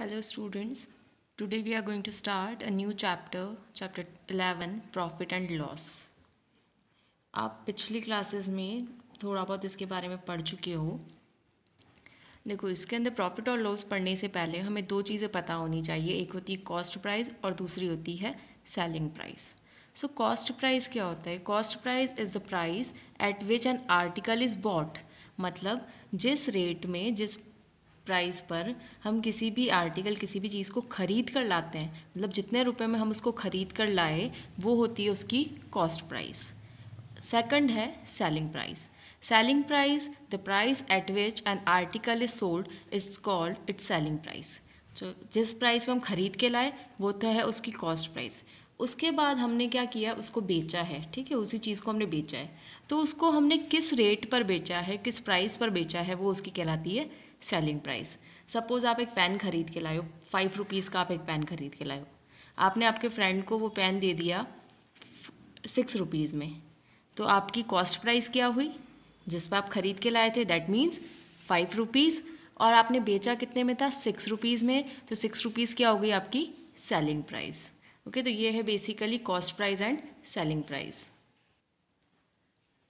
Hello students, today we are going to start a new chapter, chapter 11, Profit and Loss. आप पिछली classes में थोड़ा बहुत इसके बारे में पढ़ चुके हो देखो इसके अंदर प्रॉफिट और लॉस पढ़ने से पहले हमें दो चीज़ें पता होनी चाहिए एक होती है कॉस्ट प्राइस और दूसरी होती है selling price so cost price क्या होता है cost price is the price at which an article is bought मतलब जिस रेट में जिस प्राइस पर हम किसी भी आर्टिकल किसी भी चीज़ को ख़रीद कर लाते हैं मतलब जितने रुपए में हम उसको ख़रीद कर लाए वो होती है उसकी कॉस्ट प्राइस सेकंड है selling price selling price the price at which an article is sold is called its selling price जो जिस प्राइस में हम ख़रीद के लाए वो तो है उसकी कॉस्ट प्राइस उसके बाद हमने क्या किया उसको बेचा है ठीक है उसी चीज़ को हमने बेचा है तो उसको हमने किस रेट पर बेचा है किस प्राइस पर बेचा है वो उसकी कहलाती है सेलिंग प्राइस सपोज़ आप एक पेन खरीद के लाए फाइव रुपीज़ का आप एक पेन खरीद के लाए आपने आपके फ्रेंड को वो पेन दे दिया सिक्स रुपीज़ में तो आपकी कॉस्ट प्राइस क्या हुई जिस पर आप ख़रीद के लाए थे दैट मीन्स फाइव रुपीज़ और आपने बेचा कितने में था सिक्स रुपीज़ में तो सिक्स रुपीज़ क्या हो गई आपकी सेलिंग प्राइस ओके तो ये है basically cost price and selling price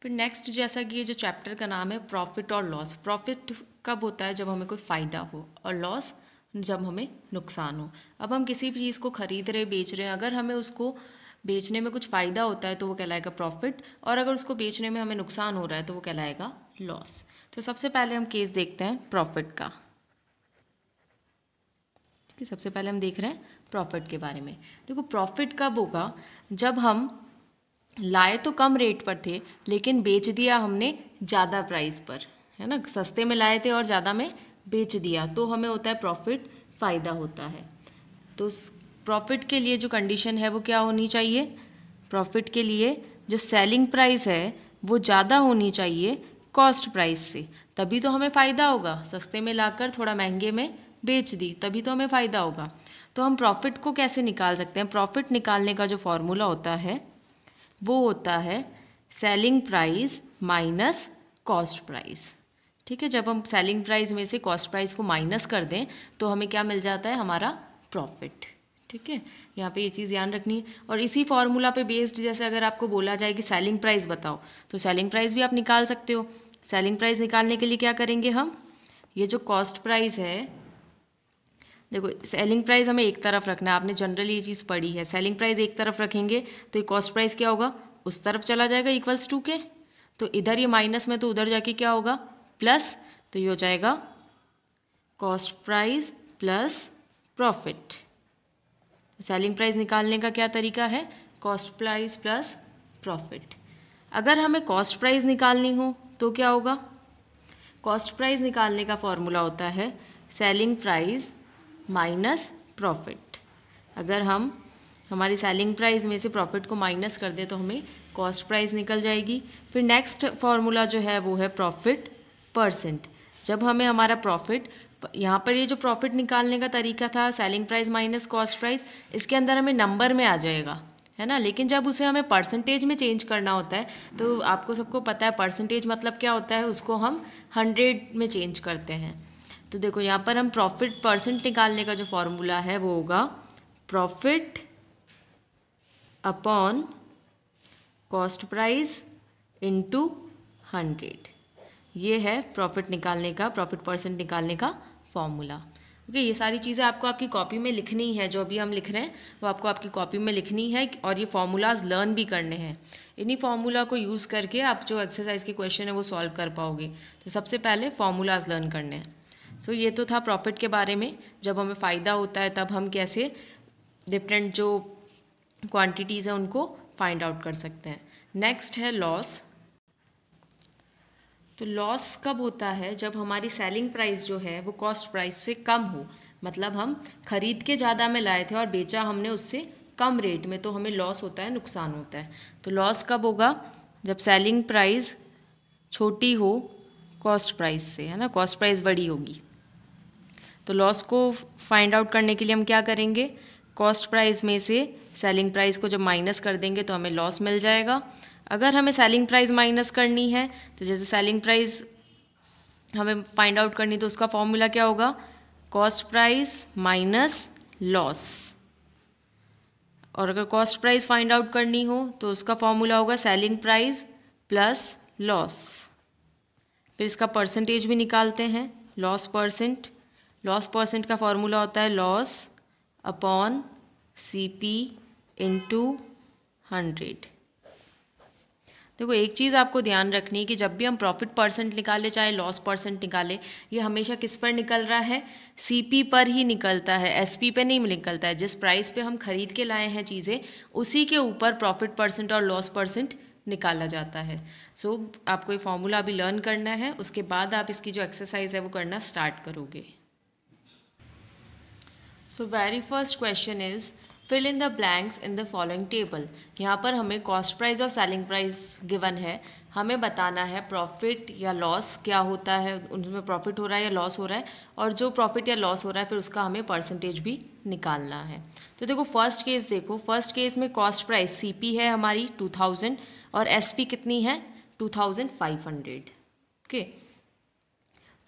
फिर नेक्स्ट जैसा कि ये जो चैप्टर का नाम है प्रॉफिट और लॉस प्रॉफिट कब होता है जब हमें कोई फ़ायदा हो और लॉस जब हमें नुकसान हो अब हम किसी भी चीज़ को खरीद रहे बेच रहे हैं अगर हमें उसको बेचने में कुछ फ़ायदा होता है तो वो कहलाएगा प्रॉफिट और अगर उसको बेचने में हमें नुकसान हो रहा है तो वो कहलाएगा लॉस तो सबसे पहले हम केस देखते हैं प्रॉफिट का है सबसे पहले हम देख रहे हैं प्रॉफिट के बारे में देखो प्रॉफिट कब होगा जब हम लाए तो कम रेट पर थे लेकिन बेच दिया हमने ज़्यादा प्राइस पर है ना सस्ते में लाए थे और ज़्यादा में बेच दिया तो हमें होता है प्रॉफिट फ़ायदा होता है तो प्रॉफिट के लिए जो कंडीशन है वो क्या होनी चाहिए प्रॉफिट के लिए जो सेलिंग प्राइस है वो ज़्यादा होनी चाहिए कॉस्ट प्राइस से तभी तो हमें फ़ायदा होगा सस्ते में लाकर थोड़ा महंगे में बेच दी तभी तो हमें फ़ायदा होगा तो हम प्रॉफिट को कैसे निकाल सकते हैं प्रॉफिट निकालने का जो फॉर्मूला होता है वो होता है selling price minus cost price ठीक है जब हम सेलिंग प्राइस में से कॉस्ट प्राइस को माइनस कर दें तो हमें क्या मिल जाता है हमारा प्रॉफिट ठीक है यहाँ पे ये चीज़ ध्यान रखनी है और इसी फार्मूला पे बेस्ड जैसे अगर आपको बोला जाए कि सेलिंग प्राइस बताओ तो सेलिंग प्राइस भी आप निकाल सकते हो सेलिंग प्राइस निकालने के लिए क्या करेंगे हम ये जो कॉस्ट प्राइस है देखो सेलिंग प्राइस हमें एक तरफ रखना है आपने जनरली ये चीज़ पढ़ी है सेलिंग प्राइस एक तरफ रखेंगे तो ये कॉस्ट प्राइस क्या होगा उस तरफ चला जाएगा इक्वल्स टू के तो इधर ये माइनस में तो उधर जाके क्या होगा प्लस तो ये हो जाएगा cost price plus profit selling price निकालने का क्या तरीका है कॉस्ट प्राइस प्लस प्रॉफिट अगर हमें कॉस्ट प्राइस निकालनी हो तो क्या होगा कॉस्ट प्राइस निकालने का फॉर्मूला होता है सेलिंग प्राइज़ माइनस प्रॉफिट अगर हम हमारी सेलिंग प्राइस में से प्रॉफिट को माइनस कर दें तो हमें कॉस्ट प्राइस निकल जाएगी फिर नेक्स्ट फार्मूला जो है वो है प्रॉफिट परसेंट जब हमें हमारा प्रॉफिट यहाँ पर ये जो प्रॉफिट निकालने का तरीका था selling price minus cost price इसके अंदर हमें नंबर में आ जाएगा है ना लेकिन जब उसे हमें परसेंटेज में चेंज करना होता है तो आपको सबको पता है परसेंटेज मतलब क्या होता है उसको हम हंड्रेड में चेंज करते हैं तो देखो यहाँ पर हम प्रॉफिट परसेंट निकालने का जो फॉर्मूला है वो होगा profit upon cost price into hundred ये है प्रॉफिट निकालने का प्रॉफिट परसेंट निकालने का फॉर्मूला ओके okay, ये सारी चीज़ें आपको आपकी कॉपी में लिखनी है जो अभी हम लिख रहे हैं वो आपको आपकी कॉपी में लिखनी है और ये फार्मूलाज लर्न भी करने हैं इन्हीं फार्मूला को यूज़ करके आप जो एक्सरसाइज के क्वेश्चन है वो सॉल्व कर पाओगे तो सबसे पहले फार्मूलाज लर्न करने हैं सो ये तो था प्रॉफिट के बारे में जब हमें फ़ायदा होता है तब हम कैसे डिफरेंट जो क्वांटिटीज़ हैं उनको फाइंड आउट कर सकते हैं नेक्स्ट है लॉस तो लॉस कब होता है जब हमारी सेलिंग प्राइस जो है वो कॉस्ट प्राइस से कम हो मतलब हम ख़रीद के ज़्यादा में लाए थे और बेचा हमने उससे कम रेट में तो हमें लॉस होता है नुकसान होता है तो लॉस कब होगा जब सेलिंग प्राइस छोटी हो कॉस्ट प्राइस से है ना कॉस्ट प्राइस बड़ी होगी तो लॉस को फाइंड आउट करने के लिए हम क्या करेंगे कॉस्ट प्राइस में से सेलिंग प्राइस को जब माइनस कर देंगे तो हमें लॉस मिल जाएगा अगर हमें सेलिंग प्राइस माइनस करनी है तो जैसे सेलिंग प्राइस हमें फाइंड आउट करनी तो उसका फॉर्मूला क्या होगा कॉस्ट प्राइस माइनस लॉस और अगर कॉस्ट प्राइस फाइंड आउट करनी हो तो उसका फॉर्मूला होगा सेलिंग प्राइस प्लस लॉस फिर इसका परसेंटेज भी निकालते हैं लॉस परसेंट लॉस परसेंट का फॉर्मूला होता है loss upon C P into hundred देखो एक चीज़ आपको ध्यान रखनी है कि जब भी हम प्रॉफिट परसेंट निकालें चाहे लॉस परसेंट निकालें ये हमेशा किस पर निकल रहा है सीपी पर ही निकलता है एसपी पे नहीं निकलता है जिस प्राइस पे हम खरीद के लाए हैं चीज़ें उसी के ऊपर प्रॉफिट परसेंट और लॉस परसेंट निकाला जाता है सो so, आपको ये फॉर्मूला अभी लर्न करना है उसके बाद आप इसकी जो एक्सरसाइज है वो करना स्टार्ट करोगे so very first question is fill in the blanks in the following table यहाँ पर हमें कॉस्ट प्राइस और सेलिंग प्राइस गिवन है हमें बताना है प्रॉफिट या लॉस क्या होता है उनमें प्रॉफिट हो रहा है या लॉस हो रहा है और जो प्रॉफिट या लॉस हो रहा है फिर उसका हमें परसेंटेज भी निकालना है तो देखो फर्स्ट केस देखो फर्स्ट केस में कॉस्ट प्राइस सी है हमारी टू थाउजेंड और एस कितनी है two thousand five hundred okay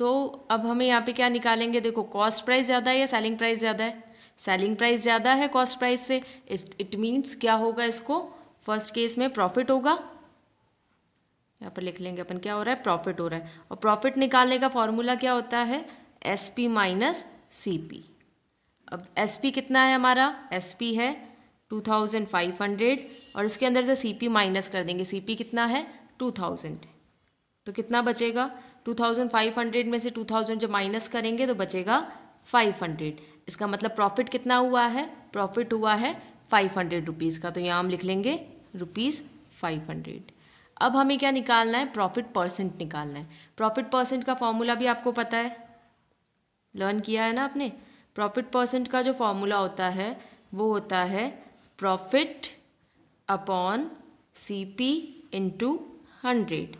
तो अब हमें यहाँ पे क्या निकालेंगे देखो कॉस्ट प्राइस ज़्यादा है या सेलिंग प्राइस ज़्यादा है सेलिंग प्राइस ज़्यादा है कॉस्ट प्राइस से इट मीन्स क्या होगा इसको फर्स्ट केस में प्रॉफिट होगा यहाँ पर लिख लेंगे अपन क्या हो रहा है प्रॉफिट हो रहा है और प्रॉफिट निकालने का फॉर्मूला क्या होता है S P minus C P अब एस पी कितना है हमारा एस पी है टू थाउजेंड फाइव हंड्रेड और इसके अंदर से सी पी माइनस कर देंगे सी पी कितना है टू थाउजेंड तो कितना बचेगा 2500 में से 2000 जब माइनस करेंगे तो बचेगा 500 इसका मतलब प्रॉफिट कितना हुआ है प्रॉफिट हुआ है फाइव हंड्रेड रुपीज़ का तो यहाँ हम लिख लेंगे रुपीज़ फाइव हंड्रेड अब हमें क्या निकालना है प्रॉफिट परसेंट निकालना है प्रॉफिट परसेंट का फॉर्मूला भी आपको पता है लर्न किया है ना आपने प्रॉफिट परसेंट का जो फॉर्मूला होता है वो होता है profit upon C P into hundred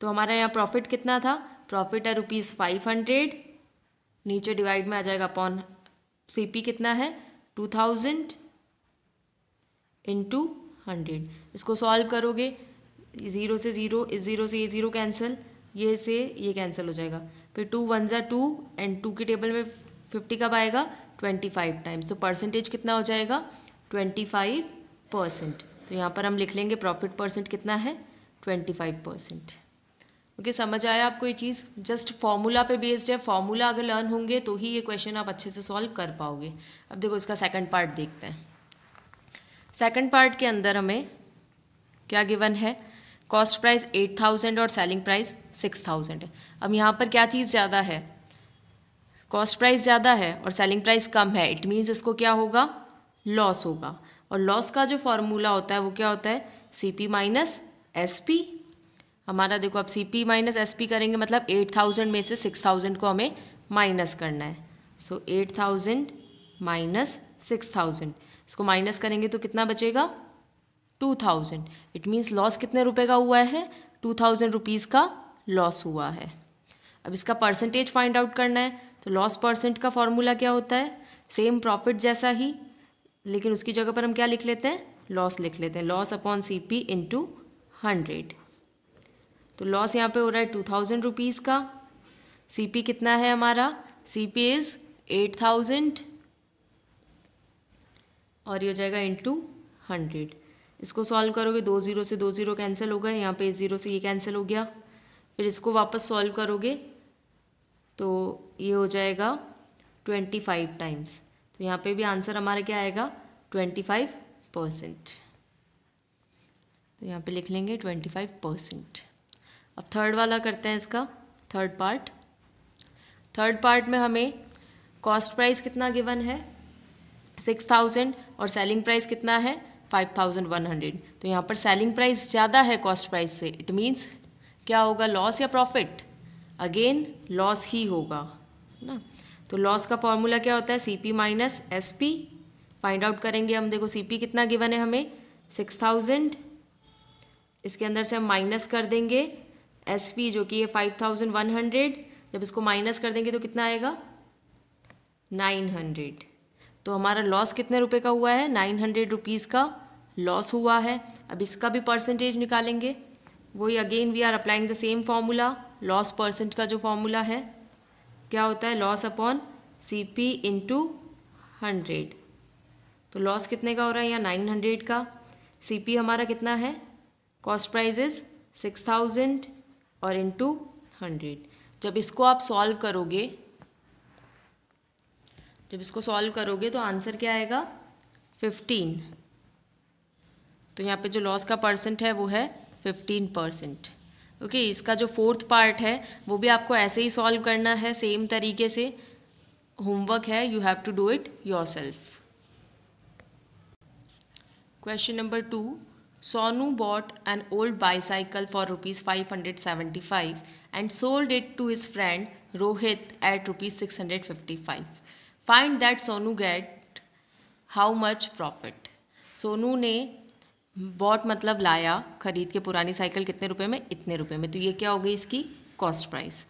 तो हमारा यहाँ प्रॉफिट कितना था प्रॉफिट है रुपीज़ फाइव हंड्रेड नीचे डिवाइड में आ जाएगा अपॉन सी पी कितना है टू थाउजेंड इंटू हंड्रेड इसको सॉल्व करोगे ज़ीरो से ज़ीरो इस ज़ीरो से ये ज़ीरो कैंसिल ये से ये कैंसिल हो जाएगा फिर टू वन ज़ा टू एंड टू के टेबल में फिफ्टी कब आएगा ट्वेंटी फाइव टाइम्स तो परसेंटेज कितना हो जाएगा ट्वेंटी फाइव परसेंट तो यहाँ पर हम लिख लेंगे प्रॉफिट परसेंट कितना है twenty five percent okay okay, समझ आया आपको ये चीज़ जस्ट फॉर्मूला पे बेस्ड है फॉर्मूला अगर लर्न होंगे तो ही ये क्वेश्चन आप अच्छे से सॉल्व कर पाओगे अब देखो इसका सेकंड पार्ट देखते हैं सेकंड पार्ट के अंदर हमें क्या गिवन है कॉस्ट प्राइस एट थाउजेंड और सेलिंग प्राइस सिक्स थाउजेंड है अब यहाँ पर क्या चीज़ ज़्यादा है कॉस्ट प्राइस ज़्यादा है और सेलिंग प्राइस कम है इट मीन्स इसको क्या होगा लॉस होगा और लॉस का जो फॉर्मूला होता है वो क्या होता है C P minus S P हमारा देखो अब C P minus S P करेंगे मतलब एट थाउजेंड में से सिक्स थाउजेंड को हमें माइनस करना है so eight thousand minus six thousand इसको माइनस करेंगे तो कितना बचेगा two thousand it means loss कितने रुपए का हुआ है टू थाउजेंड रुपीज़ का लॉस हुआ है अब इसका परसेंटेज फाइंड आउट करना है तो लॉस परसेंट का फॉर्मूला क्या होता है सेम प्रॉफिट जैसा ही लेकिन उसकी जगह पर हम क्या लिख लेते हैं लॉस लिख लेते हैं loss upon C P into hundred तो लॉस यहाँ पे हो रहा है टू थाउजेंड रुपीज़ का सी पी कितना है हमारा C P is eight thousand और ये हो जाएगा इंटू हंड्रेड इसको सॉल्व करोगे दो ज़ीरो से दो ज़ीरो कैंसिल हो गए यहाँ पे ज़ीरो से ये कैंसिल हो गया फिर इसको वापस सॉल्व करोगे तो ये हो जाएगा ट्वेंटी फाइव टाइम्स तो यहाँ पे भी आंसर हमारा क्या आएगा ट्वेंटी फाइव परसेंट तो यहाँ पे लिख लेंगे ट्वेंटी फाइव परसेंट अब थर्ड वाला करते हैं इसका थर्ड पार्ट थर्ड पार्ट में हमें कॉस्ट प्राइस कितना गिवन है सिक्स थाउजेंड और सेलिंग प्राइस कितना है फाइव थाउजेंड वन हंड्रेड तो यहाँ पर सेलिंग प्राइस ज़्यादा है कॉस्ट प्राइस से इट मीन्स क्या होगा लॉस या प्रॉफिट अगेन लॉस ही होगा है ना तो लॉस का फॉर्मूला क्या होता है C P minus S P find out करेंगे हम देखो सी पी कितना गिवन है हमें सिक्स थाउजेंड इसके अंदर से हम माइनस कर देंगे एस पी जो कि है फाइव थाउजेंड वन हंड्रेड जब इसको माइनस कर देंगे तो कितना आएगा नाइन हंड्रेड तो हमारा लॉस कितने रुपए का हुआ है नाइन हंड्रेड रुपीज़ का लॉस हुआ है अब इसका भी परसेंटेज निकालेंगे वही again we are applying the same formula loss percent का जो फार्मूला है क्या होता है loss upon C P into hundred तो लॉस कितने का हो रहा है यहाँ नाइन हंड्रेड का सी पी हमारा कितना है cost price is six thousand और टू हंड्रेड जब इसको आप सॉल्व करोगे जब इसको सॉल्व करोगे तो आंसर क्या आएगा फिफ्टीन तो यहाँ पे जो लॉस का परसेंट है वो है फिफ्टीन परसेंट ओके इसका जो फोर्थ पार्ट है वो भी आपको ऐसे ही सॉल्व करना है सेम तरीके से होमवर्क है you have to do it yourself question number two Sonu bought an old bicycle for rupees 575 and sold it to his friend Rohit at rupees 655. Find that Sonu get how much profit. Sonu ने bought मतलब लाया खरीद के पुरानी cycle कितने रुपए में इतने रुपए में तो ये क्या हो गई इसकी कॉस्ट प्राइस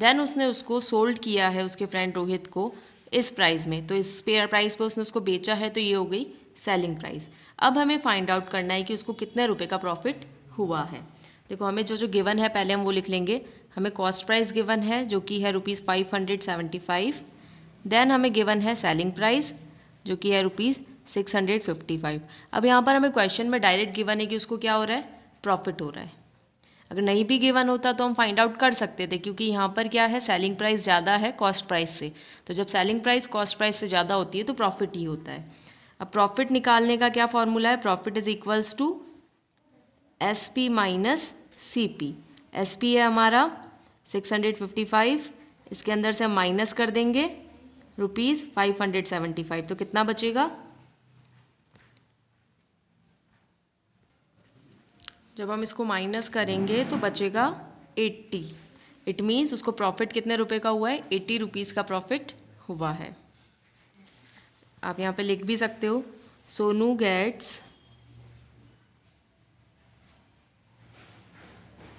देन उसने उसको सोल्ड किया है उसके फ्रेंड रोहित को इस प्राइस में तो इस स्पेयर प्राइस पे उसने उसको बेचा है तो ये हो गई सेलिंग प्राइस अब हमें फाइंड आउट करना है कि उसको कितने रुपए का प्रॉफिट हुआ है देखो हमें जो जो गिवन है पहले हम वो लिख लेंगे हमें कॉस्ट प्राइस गिवन है जो कि है rupees five hundred seventy five then हमें गिवन है सेलिंग प्राइस जो कि है rupees six hundred fifty five अब यहाँ पर हमें क्वेश्चन में डायरेक्ट गिवन है कि उसको क्या हो रहा है प्रॉफिट हो रहा है अगर नहीं भी गिवन होता तो हम फाइंड आउट कर सकते थे क्योंकि यहाँ पर क्या है सेलिंग प्राइस ज़्यादा है कॉस्ट प्राइस से तो जब सेलिंग प्राइस कॉस्ट प्राइस से ज़्यादा होती है तो प्रॉफिट ही होता है अब प्रॉफिट निकालने का क्या फॉर्मूला है profit is equals to S P minus C P S P है हमारा सिक्स हंड्रेड फिफ्टी फाइव इसके अंदर से हम माइनस कर देंगे rupees five hundred seventy five तो कितना बचेगा जब हम इसको माइनस करेंगे तो बचेगा एट्टी इट मीन्स उसको प्रॉफिट कितने रुपए का हुआ है एट्टी रुपीज़ का प्रॉफिट हुआ है आप यहाँ पे लिख भी सकते हो Sonu gets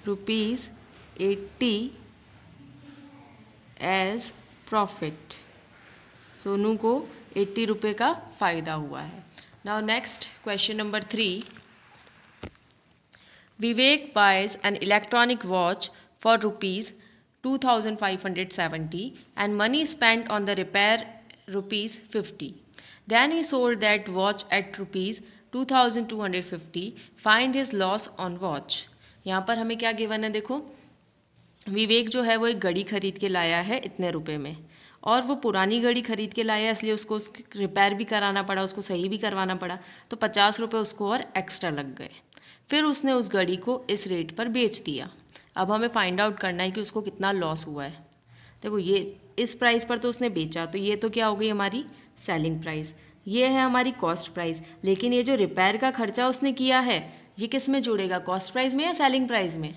rupees eighty as profit Sonu को एट्टी रुपये का फ़ायदा हुआ है now next question number three Vivek buys an electronic watch for rupees two thousand five hundred seventy and money spend on the repair rupees fifty Then he sold that watch at rupees fifty. Find his loss on watch. यहाँ पर हमें क्या given है देखो विवेक जो है वो एक घड़ी खरीद के लाया है इतने रुपए में और वो पुरानी घड़ी खरीद के लाया है इसलिए उसको उसकी रिपेयर भी कराना पड़ा उसको सही भी करवाना पड़ा तो पचास रुपये उसको और एक्स्ट्रा लग गए फिर उसने उस घड़ी को इस रेट पर बेच दिया अब हमें फाइंड आउट करना है कि उसको कितना लॉस हुआ है देखो ये इस प्राइस पर तो उसने बेचा तो ये तो क्या हो गई हमारी सेलिंग प्राइस ये है हमारी कॉस्ट प्राइस लेकिन ये जो रिपेयर का खर्चा उसने किया है ये किस में जुड़ेगा कॉस्ट प्राइस में या सेलिंग प्राइस में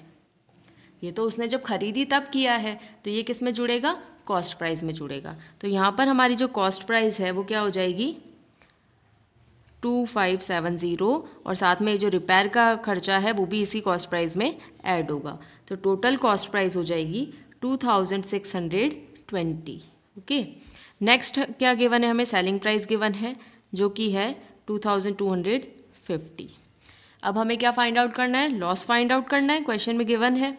ये तो उसने जब खरीदी तब किया है तो ये किस में जुड़ेगा कॉस्ट प्राइस में जुड़ेगा तो यहाँ पर हमारी जो कॉस्ट प्राइस है वो क्या हो जाएगी टू फाइव सेवन ज़ीरो और साथ में जो रिपेयर का खर्चा है वो भी इसी कॉस्ट प्राइस में ऐड होगा तो टोटल कॉस्ट प्राइस हो जाएगी two thousand six hundred twenty okay next क्या गिवन है हमें सेलिंग प्राइस गिवन है जो कि है two thousand two hundred fifty अब हमें क्या फाइंड आउट करना है लॉस फाइंड आउट करना है क्वेश्चन में गिवन है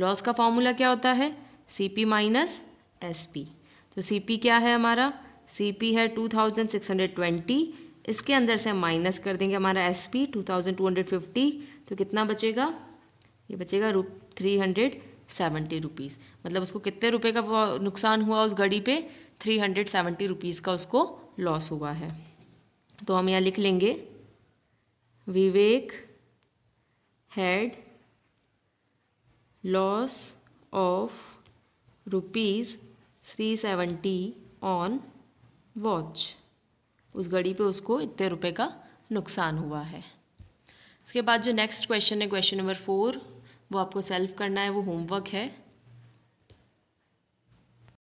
लॉस का फॉर्मूला क्या होता है C P minus S P तो सी पी क्या है हमारा सी पी है two thousand six hundred twenty इसके अंदर से हम माइनस कर देंगे हमारा S P two thousand two hundred fifty तो कितना बचेगा ये बचेगा रू थ्री हंड्रेड सेवेंटी रुपीज़ मतलब उसको कितने रुपए का नुकसान हुआ उस घड़ी पे थ्री हंड्रेड सेवेंटी रुपीज़ का उसको लॉस हुआ है तो हम यहाँ लिख लेंगे Vivek had loss of rupees three seventy on watch उस घड़ी पे उसको इतने रुपए का नुकसान हुआ है इसके बाद जो नेक्स्ट क्वेश्चन है क्वेश्चन नंबर फोर वो आपको सेल्फ करना है वो होमवर्क है